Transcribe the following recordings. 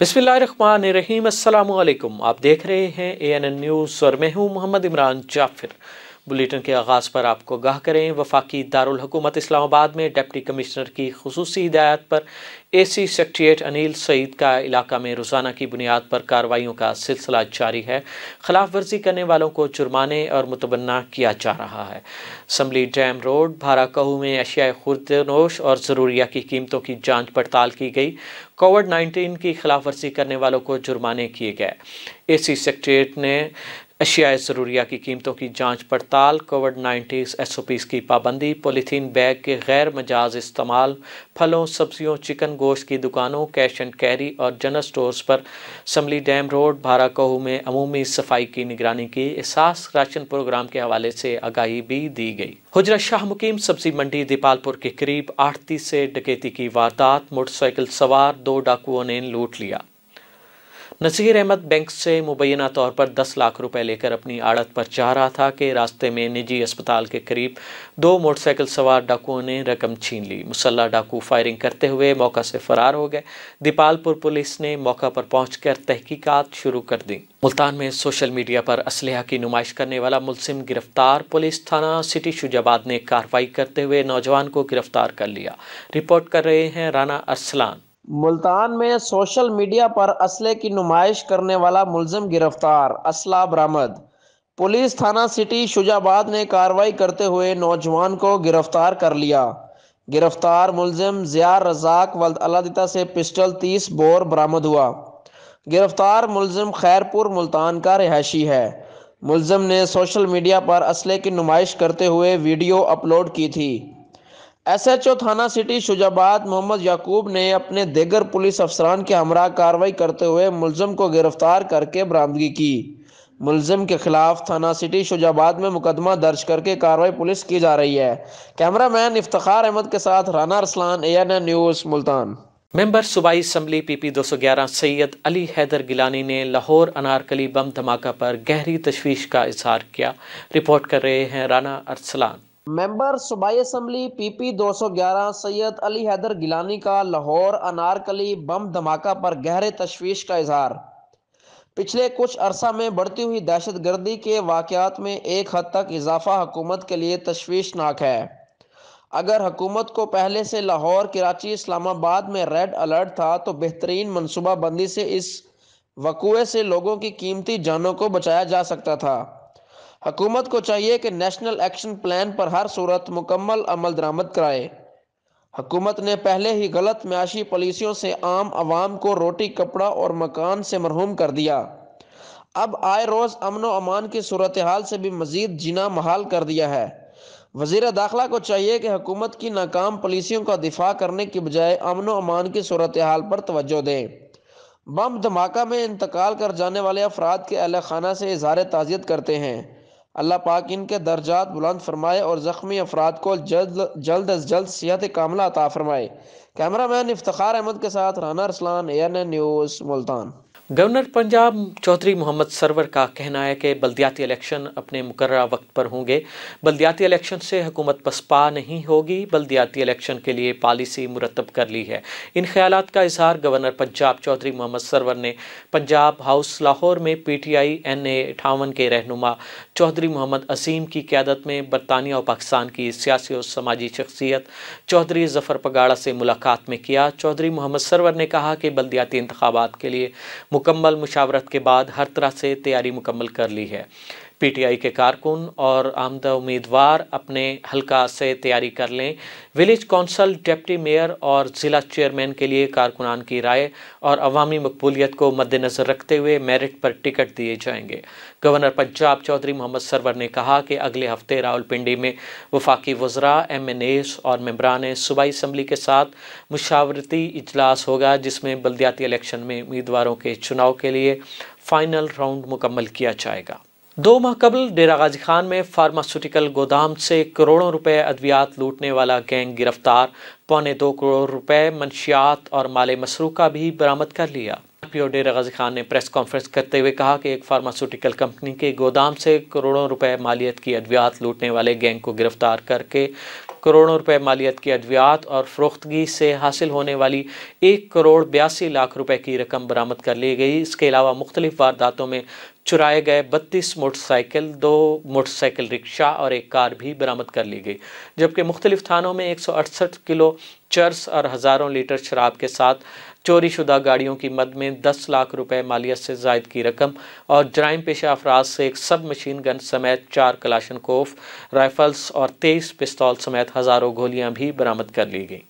बिस्मिल्लाम आप देख रहे हैं ए एन एन न्यूज़ और मैं हूँ मोहम्मद इमरान जाफिर बुलेटिन के आगाज़ पर आपको गाह करें वफाकी दारकूमत इस्लामाबाद में डिप्टी कमिश्नर की खसूसी हिदायत पर A C secretariat Anil Saeed का इलाका में रोज़ाना की बुनियाद पर कार्रवाई का सिलसिला जारी है खिलाफ वर्जी करने वालों को जुर्माने और मुतमना किया जा रहा है असम्बली डैम रोड भारा कहू में एशियाई खुर्दनोश और ज़रूरिया की कीमतों की जाँच पड़ताल की गई कोविड नाइन्टीन की खिलाफ वर्जी करने वालों को जुर्माने किए गए ए सी सेक्रट्रिएट ने अशियाए ज़रूरिया की कीमतों की जांच पड़ताल COVID nineteen S O Ps की पाबंदी पोलीथीन बैग के गैर मजाज इस्तेमाल फलों सब्जियों चिकन गोश्त की दुकानों कैश एंड कैरी और जनरल स्टोर्स पर समली डैम रोड भारा में अमूमी सफाई की निगरानी की एहसास राशन प्रोग्राम के हवाले से आगाही भी दी गई हजरा शाह मुकीम सब्जी मंडी दीपालपुर के करीब आड़ती से डकैती की वारदात मोटरसाइकिल सवार दो डाकुओं ने लूट लिया नसीर अहमद बैंक से मुबैना तौर पर 10 लाख रुपए लेकर अपनी आड़त पर चाह रहा था कि रास्ते में निजी अस्पताल के करीब दो मोटरसाइकिल सवार डाकुओं ने रकम छीन ली मुसल्ला डाकू फायरिंग करते हुए मौका से फरार हो गए दीपालपुर पुलिस ने मौका पर पहुंचकर तहकीकात शुरू कर दी मुल्तान में सोशल मीडिया पर असलह की नुमाइश करने वाला मुलसिम गिरफ्तार पुलिस थाना सिटी शुजाबाद ने कार्रवाई करते हुए नौजवान को गिरफ्तार कर लिया रिपोर्ट कर रहे हैं राना अरसलान मुल्तान में सोशल मीडिया पर असले की नुमाइश करने वाला मुलजम गिरफ्तार असला बरामद पुलिस थाना सिटी शुजाबाद ने कार्रवाई करते हुए नौजवान को गिरफ्तार कर लिया गिरफ्तार मुलजम जिया रजाक वल्द अलादिता से पिस्टल तीस बोर बरामद हुआ गिरफ्तार मुलजम खैरपुर मुल्तान का रिहायशी है मुलजम ने सोशल मीडिया पर असले की नुमाइश करते हुए वीडियो अपलोड की थी एसएचओ थाना सिटी शुजाबाद मोहम्मद याकूब ने अपने देगर पुलिस अफसरान के हमरा कार्रवाई करते हुए मुलजम को गिरफ्तार करके बरामदगी की मुलजम के खिलाफ थाना सिटी शुजाबाद में मुकदमा दर्ज करके कार्रवाई पुलिस की जा रही है कैमरामैन इफ्तार अहमद के साथ Rana Arsalan A news Multan member सूबाई असम्बली पीपी 211 सैयद अली हैदर गिलानी ने लाहौर अनारकली बम धमाका पर गहरी तशवीश का इजहार किया रिपोर्ट कर रहे हैं राना अरसलान मेंबर सूबाई असम्बली पीपी 211 सैयद अली हैदर गिलानी का लाहौर अनारकली बम धमाका पर गहरे तशवीश का इजहार पिछले कुछ अरसा में बढ़ती हुई दहशत गर्दी के वाक़ात में एक हद तक इजाफा हुकूमत के लिए तशवीशनाक है अगर हुकूमत को पहले से लाहौर कराची इस्लामाबाद में रेड अलर्ट था तो बेहतरीन मनसूबाबंदी से इस वकूए से लोगों की कीमती जानों को बचाया जा सकता था हुकूमत को चाहिए कि नेशनल एक्शन प्लान पर हर सूरत मुकम्मल अमल दरामद कराए हुकूमत ने पहले ही गलत म्याशी पॉलिसियों से आम आवाम को रोटी कपड़ा और मकान से मरहूम कर दिया अब आए रोज़ अमन अमान की सूरत हाल से भी मज़ीद जीना महाल कर दिया है वजीर दाखिला को चाहिए कि हुकूमत की नाकाम पॉलिसियों का दिफा करने की बजाय अमन अमान की सूरत हाल पर तोज्जो दें बम धमाका में इंतकाल कर जाने वाले अफराद के अहल खाना से इजहार ताज़ियत करते हैं अल्लाह पाक इनके दर्जात बुलंद फरमाए और ज़ख्मी अफराद को जल्द जल्द अज जल्द सेहत कामला अता फरमाए कैमरा मैन इफ्तार अहमद के साथ Rana N N news Multan governor Punjab Chaudhry Mohammad Sarwar का कहना है कि बलदियाती इलेक्शन अपने मुकर्रा वक्त पर होंगे बलदियाती इलेक्शन से हुकूमत पसपा नहीं होगी बलदियाती इलेक्शन के लिए पॉलिसी मुरतब कर ली है इन ख्याल का इजहार गवर्नर पंजाब चौधरी मोहम्मद सरवर ने पंजाब हाउस लाहौर में P T I N A अठावन के रहनुमा चौधरी मोहम्मद असीम की क्यादत में बरतानिया और पाकिस्तान की सियासी और समाजी शख्सियत चौधरी जफर पगाड़ा से मुलाकात में किया चौधरी मोहम्मद सरवर ने कहा कि बलदियाती इंतबात के लिए मुकम्मल मुशावरत के बाद हर तरह से तैयारी मुकम्मल कर ली है पीटीआई के कारकुन और आमदा उम्मीदवार अपने हलका से तैयारी कर लें विलेज कौंसल डिप्टी मेयर और ज़िला चेयरमैन के लिए कारकुनान की राय और अवामी मकबूलियत को मद्देनज़र रखते हुए मेरिट पर टिकट दिए जाएंगे गवर्नर पंजाब चौधरी मोहम्मद सरवर ने कहा कि अगले हफ्ते रावलपिंडी में वफाकी वज्रा एम एन एस और मम्बरान सूबाई इसम्बली के साथ मुशावरती इजलास होगा जिसमें बलदियाती इलेक्शन में उम्मीदवारों के चुनाव के लिए फ़ाइनल राउंड मुकम्मल किया जाएगा दो माह कबल डेरा गाजी खान में फार्मास्यूटिकल गोदाम से करोड़ों रुपए अद्वियात लूटने वाला गैंग गिरफ्तार पौने दो करोड़ रुपए मनशियात और माले मसरू का भी बरामद कर लिया पीओ डेरा गाजी खान ने प्रेस कॉन्फ्रेंस करते हुए कहा कि एक फार्मास्यूटिकल कंपनी के गोदाम से करोड़ों रुपए मालियत की अद्वियात लूटने वाले गैंग को गिरफ्तार करके करोड़ों रुपए मालियत की अद्वियात और फरोख्तगी से हासिल होने वाली एक करोड़ बयासी लाख रुपए की रकम बरामद कर ली गई इसके अलावा मुख्तलिफ वारदातों में चुराए गए 32 मोटरसाइकिल दो मोटरसाइकिल रिक्शा और एक कार भी बरामद कर ली गई जबकि मुख्तलिफ थानों में एक किलो चर्स और हज़ारों लीटर शराब के साथ चोरी शुदा गाड़ियों की मद में दस लाख रुपए मालियत से जायद की रकम और जराइम पेशा अफराज से एक सब मशीन गन समेत चार कलाशनकोफ राइफल्स और तेईस पिस्तौल समेत हज़ारों गोलियां भी बरामद कर ली गईं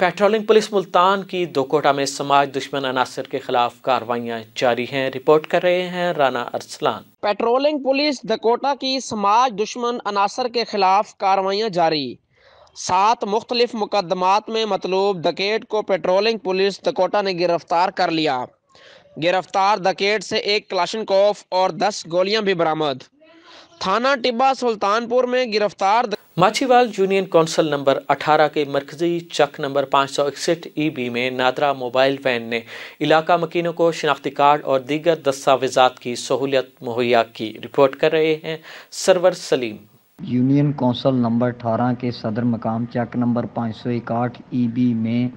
पेट्रोलिंग पुलिस मुल्तान की दोकोटा में समाज दुश्मन अनासर के खिलाफ कार्रवाइयाँ जारी हैं रिपोर्ट कर रहे हैं राना अरसलान पेट्रोलिंग पुलिस दकोटा की समाज दुश्मन अनासर के खिलाफ कार्रवाइयाँ जारी सात मुख्तलिफ मुकदमात में मतलूब दकेट को पेट्रोलिंग पुलिस दकोटा ने गिरफ्तार कर लिया गिरफ्तार दकेट से एक क्लाशन कोफ और दस गोलियां भी बरामद थाना टिब्बा सुल्तानपुर में गिरफ्तार माछीवाल यूनियन कौंसल नंबर 18 के मरकजी चक नंबर पाँच सौ इकसठ ई बी में नादरा मोबाइल वैन ने इलाका मकीनों को शनाख्ती कार्ड और दीगर दस्तावेजात की सहूलियत मुहैया की रिपोर्ट कर रहे हैं Sarwar Saleem union council number 18 के सदर मकाम चक नंबर पाँच सौ इकाठ ई बी में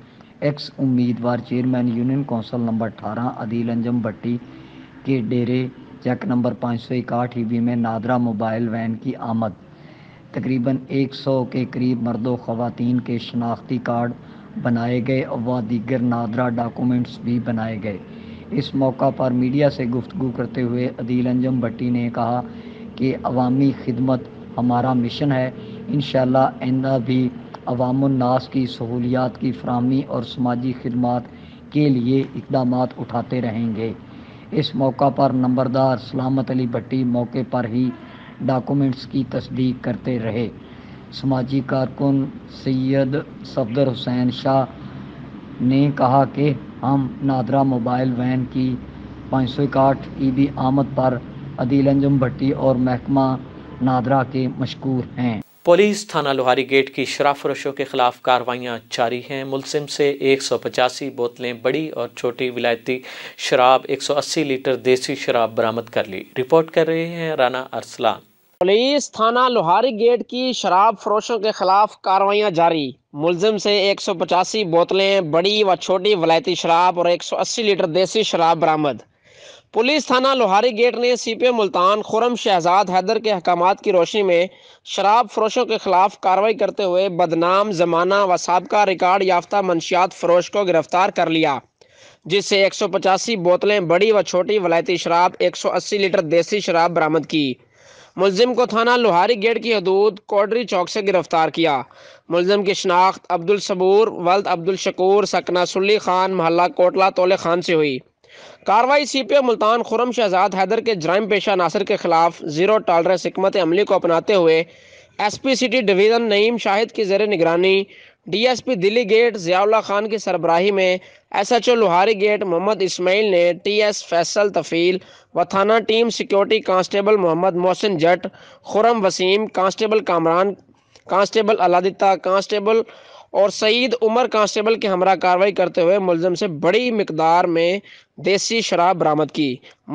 एक्स उम्मीदवार चेयरमैन यूनियन कौंसल नंबर अठारह अदील अंजम भट्टी के डेरे चेक नंबर पाँच सौ इकाहठ ईवी में नादरा मोबाइल वैन की आमद तकरीबन एक सौ के करीब मर्दों ख़वातीन के शनाख्ती कार्ड बनाए गए व दीगर नादरा डॉक्यूमेंट्स भी बनाए गए इस मौका पर मीडिया से गुफ्तु करते हुए अदील अंजम भट्टी ने कहा कि अवामी खिदमत हमारा मिशन है इन आइंदा भी अवामनास की सहूलियात की फ्राहमी और समाजी खदमात के लिए इकदाम उठाते रहेंगे इस मौका पर नंबरदार सलामत अली भट्टी मौके पर ही डॉक्यूमेंट्स की तस्दीक करते रहे समाजी कारकुन सैयद सफदर हुसैन शाह ने कहा कि हम नादरा मोबाइल वैन की पाँच सौ इकाठ ईदी आमद पर अदील अंजुम भट्टी और महकमा नादरा के मशहूर हैं पुलिस थाना लोहारी गेट की शराफ के खिलाफ कार्रवाइयाँ जारी हैं मुलसिम से एक सौ पचासी बोतलें बड़ी और छोटी विलायती शराब एक सौ अस्सी लीटर देसी शराब बरामद कर ली रिपोर्ट कर रहे हैं राना अरसलान पुलिस थाना लोहारी गेट की शराब फरोशों के खिलाफ कार्रवाइयाँ जारी मुलजिम से एक सौ पचासी बोतलें बड़ी व छोटी विलायती शराब और एक सौ अस्सी लीटर देसी शराब बरामद पुलिस थाना लोहारी गेट ने C P M Multan Khurram Shahzad Haider के अहकाम की रोशनी में शराब फरोशों के खिलाफ कार्रवाई करते हुए बदनाम जमाना व सबका रिकॉर्ड याफ्ता मंशियात फरोश को गिरफ्तार कर लिया जिससे एक सौ पचासी बोतलें बड़ी व छोटी वलायती शराब एक सौ अस्सी लीटर देसी शराब बरामद की मुलिम को थाना लोहारी गेट की हदूद कोडरी चौक से गिरफ्तार किया मुलिम की शनाख्त अब्दुल सबूर वल्द अब्दुल शकूर सकना सुल्ली खान महल्ला कोटला तोले खान से हुई कार्रवाई C P O Multan Khurram Shahzad Haider के जराइम पेशा नासिर के खिलाफ जीरो टॉलरेंस हमत अमली को अपनाते हुए S P city division Naeem Shahid की जर निगरानी D S P Delhi gate Ziaullah Khan की सरबराही में S H O Lohari gate Mohammad Ismail ने टी एस फैसल तफील व थाना team security constable Mohammad Mohsin Jatt Khurram Waseem constable Kamran constable Alladitta constable और सईद उमर कांस्टेबल के हमरा कार्रवाई करते हुए मुलजम से बड़ी मकदार में देसी शराब बरामद की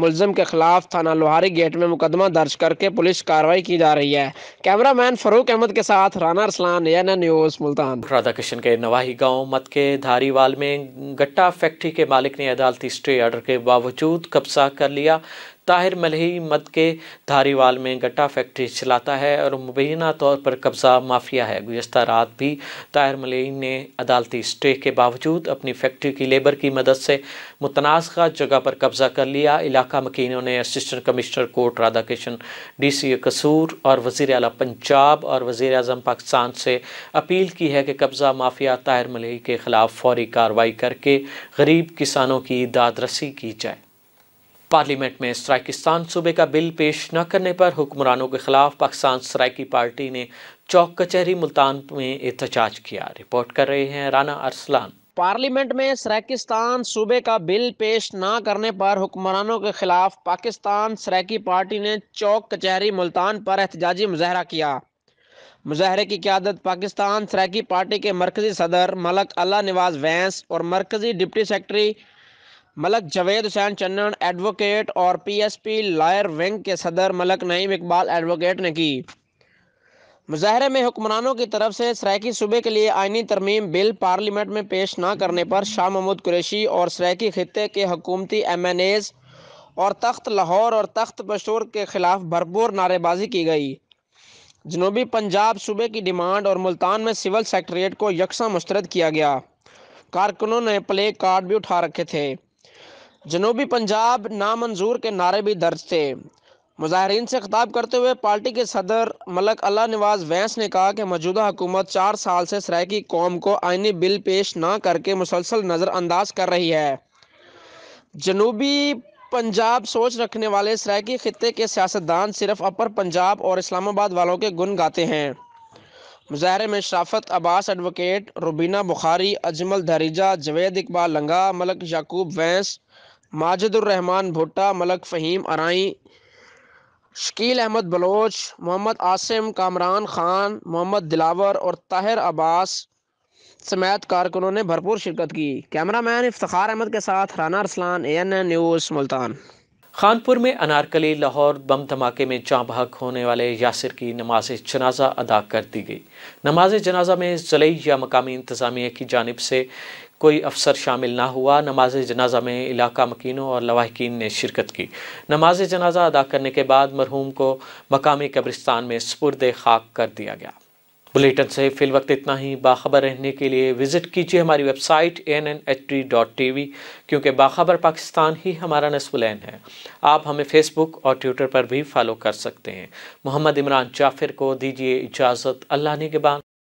मुलजम के खिलाफ थाना लोहारी गेट में मुकदमा दर्ज करके पुलिस कार्रवाई की जा रही है कैमरामैन फरूक अहमद के साथ राना अरसलान एन न्यूज मुल्तान राधा कृष्ण के नवाही गांव मत के धारीवाल में गट्टा फैक्ट्री के मालिक ने अदालती स्टे ऑर्डर के बावजूद कब्जा कर लिया ताहिर मलही मत के धारीवाल में गट्टा फैक्ट्री चलाता है और मुबैना तौर पर कब्ज़ा माफिया है गुजशत रात भी ताहिर मलही ने अदालती स्टे के बावजूद अपनी फैक्ट्री की लेबर की मदद से मुतनाज़ खास जगह पर कब्जा कर लिया इलाका मकीनों ने assistant commissioner court Radha Krishan D C Kasur और वज़ी अला पंजाब और वज़ी अजम पाकिस्तान से अपील की है कि कब्ज़ा माफिया ताहिर मलई के ख़िलाफ़ फौरी कार्रवाई करके गरीब किसानों की दादरसी की जाए पार्लियामेंट में सराकिस्तान सूबे का बिल पेश न करने पर हुक्मरानों के खिलाफ पाकिस्तान सराइकी पार्टी ने चौक कचहरी मुल्तान में एहतजाज किया रिपोर्ट कर रहे हैं राना अरसलान पार्लियामेंट में सराकिस्तान सूबे का बिल पेश ना करने पर हुक्मरानों के खिलाफ पाकिस्तान सरेकी पार्टी ने चौक कचहरी मुल्तान पर एहतजाजी मुजाहरा किया मुजाहरे की क्यादत पाकिस्तान सरेकी पार्टी के मरकजी सदर मलक अल्लाह नवाज वैंस और मरकजी deputy secretary Malik Javed Hussain Chann advocate और P S P lawyer wing के सदर मलक नईम इकबाल एडवोकेट ने की मुजाहरे में हुक्मरानों की तरफ से सराकी सूबे के लिए आइनी तरमीम बिल पार्लियामेंट में पेश न करने पर शाह महमूद कुरैशी और सराकी खत्े के हकूमती एम एन एज और तख्त लाहौर और तख्त बशोर के खिलाफ भरपूर नारेबाजी की गई जनूबी पंजाब सूबे की डिमांड और मुल्तान में सिविल सेक्रट्रियट को यकसा मुस्तरद किया गया कारकुनों ने प्ले कार्ड भी उठा रखे थे जनूबी पंजाब नामंजूर के नारे भी दर्ज थे मुजाहरीन से खिताब करते हुए पार्टी के सदर मलक अल्लाह नवाज वैंस ने कहा कि मौजूदा हुकूमत चार साल से सराकी कौम को आइनी बिल पेश ना करके मुसलसल नज़रअंदाज कर रही है जनूबी पंजाब सोच रखने वाले सराकी खत्े के सियासतदान सिर्फ अपर पंजाब और इस्लामाबाद वालों के गुन गाते हैं मुजाहरे में शराफत अब्बास एडवोकेट रुबीना बुखारी अजमल धरीजा जवेद इकबाल लंगा मलक याकूब वैंस माजिदुररहमान भुट्टा मलक फ़हीम आरई शकील अहमद बलोच मोहम्मद आसिम कामरान खान मोहम्मद दिलावर और ताहिर अब्बास समेत कारकुनों ने भरपूर शिरकत की कैमरा मैन इफ्तार अहमद के साथ Rana Arsalan A N N news Multan Khanpur में अनारकली लाहौर बम धमाके में जाँ बहक होने वाले यासिर की नमाज जनाजा अदा कर दी गई नमाज जनाजा में ज़लई या मकामी इंतज़ामिया की जानब से कोई अफसर शामिल ना हुआ नमाज जनाजा में इलाका मकीनों और लवाहकिन ने शिरकत की नमाज जनाजा अदा करने के बाद मरहूम को मकामी कब्रिस्तान में स्पुरद खाक कर दिया गया बुलेटिन से फ़िल वक्त इतना ही बाखबर रहने के लिए विज़िट कीजिए हमारी website N N H D dot T V क्योंकि बाखबर पाकिस्तान ही हमारा नसबुलैन है आप हमें फ़ेसबुक और ट्विटर पर भी फॉलो कर सकते हैं मोहम्मद इमरान जाफिर को दीजिए इजाज़त अल्लाह ने के बाद